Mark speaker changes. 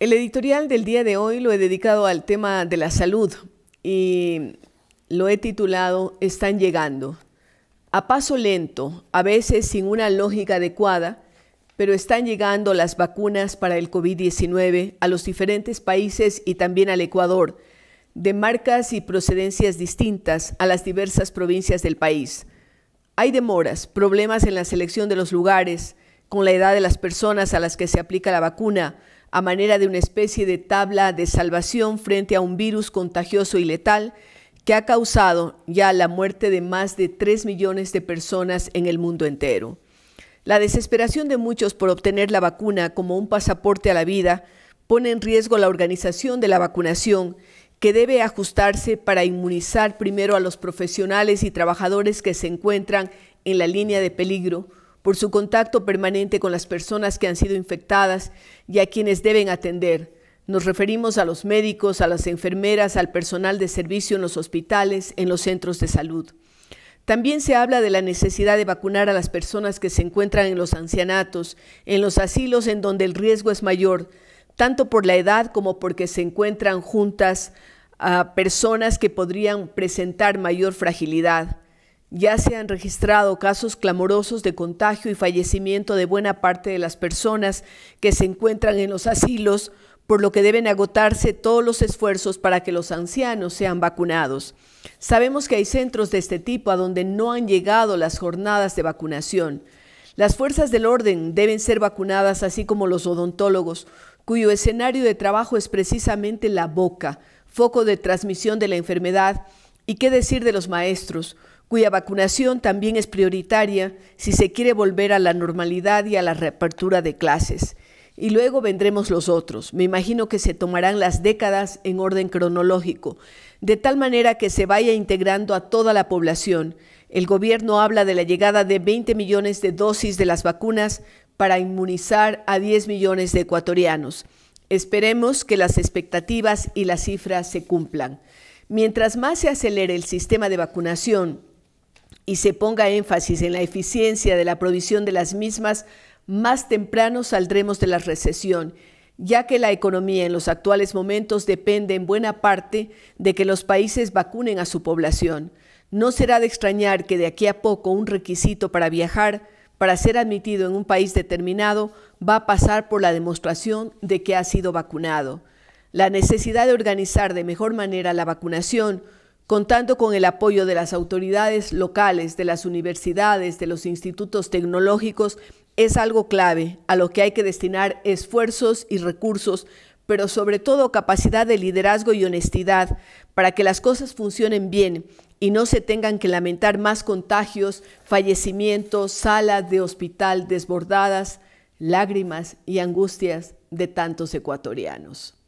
Speaker 1: El editorial del día de hoy lo he dedicado al tema de la salud y lo he titulado Están llegando. A paso lento, a veces sin una lógica adecuada, pero están llegando las vacunas para el COVID-19 a los diferentes países y también al Ecuador, de marcas y procedencias distintas a las diversas provincias del país. Hay demoras, problemas en la selección de los lugares, con la edad de las personas a las que se aplica la vacuna, a manera de una especie de tabla de salvación frente a un virus contagioso y letal que ha causado ya la muerte de más de 3 millones de personas en el mundo entero. La desesperación de muchos por obtener la vacuna como un pasaporte a la vida pone en riesgo la organización de la vacunación, que debe ajustarse para inmunizar primero a los profesionales y trabajadores que se encuentran en la línea de peligro, por su contacto permanente con las personas que han sido infectadas y a quienes deben atender. Nos referimos a los médicos, a las enfermeras, al personal de servicio en los hospitales, en los centros de salud. También se habla de la necesidad de vacunar a las personas que se encuentran en los ancianatos, en los asilos en donde el riesgo es mayor, tanto por la edad como porque se encuentran juntas a personas que podrían presentar mayor fragilidad. Ya se han registrado casos clamorosos de contagio y fallecimiento de buena parte de las personas que se encuentran en los asilos, por lo que deben agotarse todos los esfuerzos para que los ancianos sean vacunados. Sabemos que hay centros de este tipo a donde no han llegado las jornadas de vacunación. Las fuerzas del orden deben ser vacunadas, así como los odontólogos, cuyo escenario de trabajo es precisamente la boca, foco de transmisión de la enfermedad. ¿Y qué decir de los maestros? cuya vacunación también es prioritaria si se quiere volver a la normalidad y a la reapertura de clases. Y luego vendremos los otros. Me imagino que se tomarán las décadas en orden cronológico, de tal manera que se vaya integrando a toda la población. El gobierno habla de la llegada de 20 millones de dosis de las vacunas para inmunizar a 10 millones de ecuatorianos. Esperemos que las expectativas y las cifras se cumplan. Mientras más se acelere el sistema de vacunación y se ponga énfasis en la eficiencia de la provisión de las mismas, más temprano saldremos de la recesión, ya que la economía en los actuales momentos depende en buena parte de que los países vacunen a su población. No será de extrañar que de aquí a poco un requisito para viajar, para ser admitido en un país determinado, va a pasar por la demostración de que ha sido vacunado. La necesidad de organizar de mejor manera la vacunación, contando con el apoyo de las autoridades locales, de las universidades, de los institutos tecnológicos, es algo clave a lo que hay que destinar esfuerzos y recursos, pero sobre todo capacidad de liderazgo y honestidad para que las cosas funcionen bien y no se tengan que lamentar más contagios, fallecimientos, salas de hospital desbordadas, lágrimas y angustias de tantos ecuatorianos.